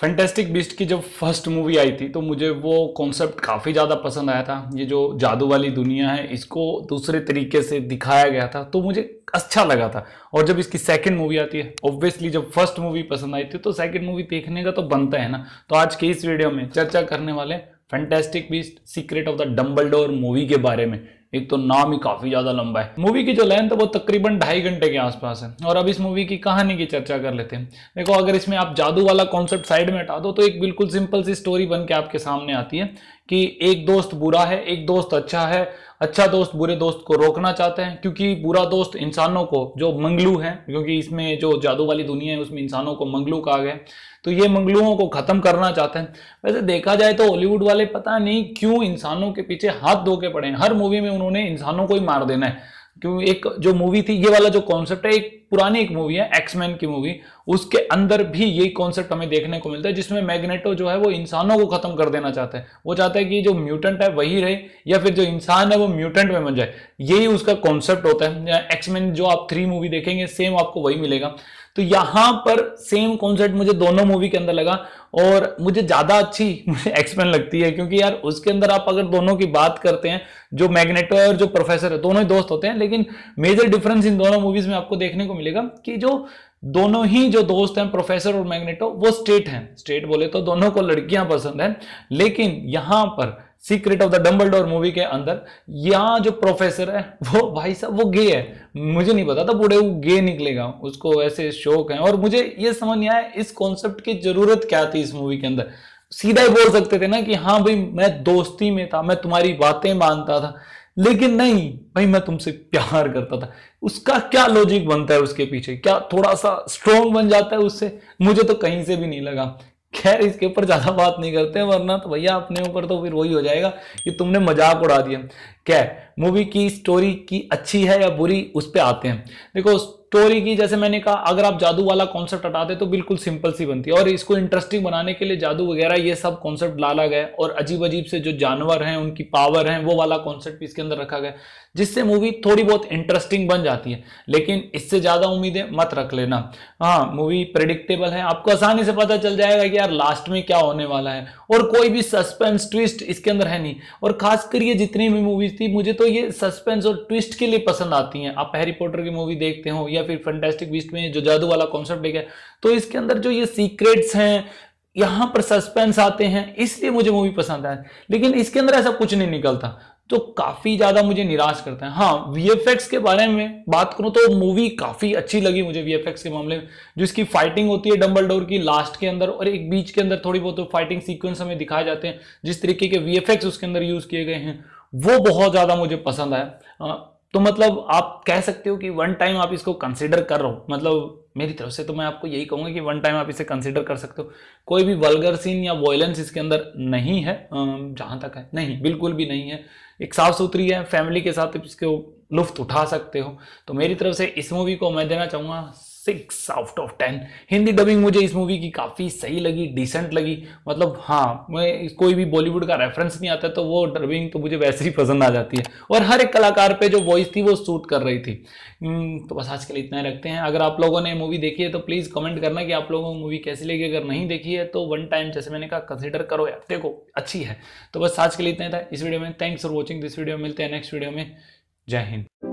fantastic beast की जब first movie आई थी तो मुझे वो कॉन्सेप्ट काफ़ी ज़्यादा पसंद आया था ये जो जादू वाली दुनिया है इसको दूसरे तरीके से दिखाया गया था तो मुझे अच्छा लगा था और जब इसकी सेकंड मूवी आती है ऑब्वियसली जब फर्स्ट मूवी पसंद आई थी तो सेकंड मूवी देखने का तो बनता है ना तो आज के इस वीडियो में चर्चा करने वाले fantastic beast secret of the Dumbledore movie के बारे में एक तो नाम ही काफी ज्यादा लंबा है मूवी की जो लेंथ है वो तकरीबन ढाई घंटे के आसपास है और अब इस मूवी की कहानी की चर्चा कर लेते हैं देखो अगर इसमें आप जादू वाला कॉन्सेप्ट साइड में हटा दो तो एक बिल्कुल सिंपल सी स्टोरी बन के आपके सामने आती है कि एक दोस्त बुरा है एक दोस्त अच्छा है अच्छा दोस्त बुरे दोस्त को रोकना चाहते हैं क्योंकि बुरा दोस्त इंसानों को जो मंगलू है क्योंकि इसमें जो जादू वाली दुनिया है उसमें इंसानों को मंगलू कहा गया तो ये मंगलुओं को खत्म करना चाहते हैं वैसे देखा जाए तो हॉलीवुड वाले पता नहीं क्यों इंसानों के पीछे हाथ धो के पड़े हैं हर मूवी में उन्होंने इंसानों को ही मार देना है क्यों एक जो मूवी थी ये वाला जो कॉन्सेप्ट है एक पुरानी एक मूवी है एक्समैन की मूवी उसके अंदर भी यही कॉन्सेप्ट हमें देखने को मिलता है जिसमें मैग्नेटो जो है वो इंसानों को खत्म कर देना चाहता है वो चाहता है कि जो म्यूटेंट है वही रहे या फिर जो इंसान है वो म्यूटेंट में बन जाए यही उसका कॉन्सेप्ट होता है एक्समैन जो आप थ्री मूवी देखेंगे सेम आपको वही मिलेगा तो यहां पर सेम कॉन्सेप्ट मुझे दोनों मूवी के अंदर लगा और मुझे ज्यादा अच्छी मुझे लगती है क्योंकि यार उसके अंदर आप अगर दोनों की बात करते हैं जो मैग्नेटो और जो प्रोफेसर है दोनों ही दोस्त होते हैं लेकिन मेजर डिफरेंस इन दोनों मूवीज में आपको देखने को मिलेगा कि जो दोनों ही जो दोस्त हैं प्रोफेसर और मैग्नेटो वो स्टेट हैं स्टेट बोले तो दोनों को लड़कियां पसंद है लेकिन यहां पर secret of the Dumbledore movie के अंदर यहाँ जो प्रोफेसर है वो भाई साहब वो गे है मुझे नहीं पता था बूढ़े वो गे निकलेगा उसको ऐसे शौक है और मुझे ये समझ नहीं आया इस कॉन्सेप्ट की जरूरत क्या थी इस मूवी के अंदर सीधा ही बोल सकते थे ना कि हाँ भाई मैं दोस्ती में था मैं तुम्हारी बातें मानता था लेकिन नहीं भाई मैं तुमसे प्यार करता था उसका क्या लॉजिक बनता है उसके पीछे क्या थोड़ा सा स्ट्रोंग बन जाता है उससे मुझे तो कहीं से भी नहीं लगा खैर इसके ऊपर ज़्यादा बात नहीं करते वरना तो भैया अपने ऊपर तो फिर वही हो जाएगा कि तुमने मजाक उड़ा दिया क्या मूवी की स्टोरी की अच्छी है या बुरी उस पर आते हैं देखो स्टोरी की जैसे मैंने कहा अगर आप जादू वाला कॉन्सेप्ट हटाते तो बिल्कुल सिंपल सी बनती है और इसको इंटरेस्टिंग बनाने के लिए जादू वगैरह ये सब कॉन्सेप्ट डाला गया और अजीब अजीब से जो जानवर हैं उनकी पावर हैं वो वाला कॉन्सेप्ट भी इसके अंदर रखा गया जिससे मूवी थोड़ी बहुत इंटरेस्टिंग बन जाती है लेकिन इससे ज़्यादा उम्मीदें मत रख लेना हाँ मूवी प्रेडिक्टेबल है आपको आसानी से पता चल जाएगा कि यार लास्ट में क्या होने वाला है और कोई भी सस्पेंस ट्विस्ट इसके अंदर है नहीं और खासकर ये जितनी भी मूवीज थी मुझे तो ये सस्पेंस और ट्विस्ट के लिए पसंद आती हैं आप हैरी पॉटर की मूवी देखते हो या या फिर फंटेस्टिक बीस्ट में जो जादू वाला कॉन्सेप्ट है तो इसके अंदर जो ये सीक्रेट्स हैं यहां पर सस्पेंस आते हैं इसलिए मुझे मूवी पसंद है लेकिन इसके अंदर ऐसा कुछ नहीं निकलता तो काफी ज्यादा मुझे निराश करता है हाँ वीएफएक्स के बारे में बात करूं तो मूवी काफी अच्छी लगी मुझे वीएफएक्स के मामले में जो इसकी फाइटिंग होती है डबल डोर की लास्ट के अंदर और एक बीच के अंदर थोड़ी बहुत तो फाइटिंग सीक्वेंस हमें दिखाए जाते हैं जिस तरीके के वीएफएक्स उसके अंदर यूज किए गए हैं वो बहुत ज्यादा मुझे पसंद आया तो मतलब आप कह सकते हो कि वन टाइम आप इसको कंसिडर कर रहे हो मतलब मेरी तरफ से तो मैं आपको यही कहूंगा कि वन टाइम आप इसे कंसिडर कर सकते हो कोई भी वल्गर सीन या वॉयलेंस इसके अंदर नहीं है जहां तक है नहीं बिल्कुल भी नहीं है एक साफ सुथरी है फैमिली के साथ इसके लुफ्त उठा सकते हो तो मेरी तरफ से इस मूवी को मैं देना चाहूँगा six out of ten Hindi dubbing मुझे इस मूवी की काफ़ी सही लगी डिसेंट लगी मतलब हाँ मैं कोई भी बॉलीवुड का रेफरेंस नहीं आता तो वो डबिंग तो मुझे वैसे ही पसंद आ जाती है और हर एक कलाकार पे जो वॉइस थी वो सूट कर रही थी हम्म, तो बस आज के लिए इतना ही रखते हैं अगर आप लोगों ने मूवी देखी है तो प्लीज़ कमेंट करना कि आप लोगों को मूवी कैसी लगी अगर नहीं देखी है तो वन टाइम जैसे मैंने कहा कंसिडर करो यार देखो अच्छी है तो बस आज के लिए इतना था इस वीडियो में thanks for watching this video मिलते हैं नेक्स्ट वीडियो में जय हिंद